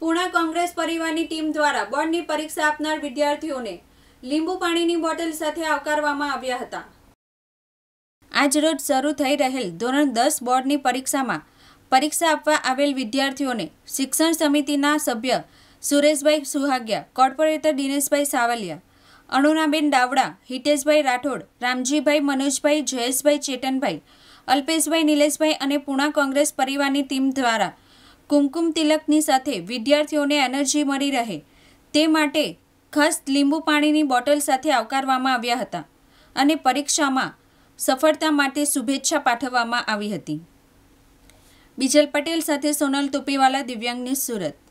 પૂણા કોંગ્રેસ પરિવારની ટીમ દ્વારા બોર્ડની પરીક્ષા આપનાર વિદ્યાર્થીઓને લીંબુ પાણીની બોટલ સાથે આવકારવામાં આવ્યા હતા આજરોજ શરૂ થઈ રહેલ ધોરણ દસ બોર્ડની પરીક્ષામાં પરીક્ષા આપવા આવેલ વિદ્યાર્થીઓને શિક્ષણ સમિતિના સભ્ય સુરેશભાઈ સુહાગ્યા કોર્પોરેટર દિનેશભાઈ સાવલિયા અણુનાબેન ડાવડા હિતેશભાઈ રાઠોડ રામજીભાઈ મનોજભાઈ જયેશભાઈ ચેતનભાઈ અલ્પેશભાઈ નિલેશભાઈ અને પૂણા કોંગ્રેસ પરિવારની ટીમ દ્વારા કુમકુમ તિલકની સાથે વિદ્યાર્થીઓને એનર્જી મળી રહે તે માટે ખાસ લીંબુ પાણીની બોટલ સાથે આવકારવામાં આવ્યા હતા અને પરીક્ષામાં સફળતા માટે શુભેચ્છા પાઠવવામાં આવી હતી બિજલ પટેલ સાથે સોનલ તોપીવાલા દિવ્યાંગ ન્યૂઝ સુરત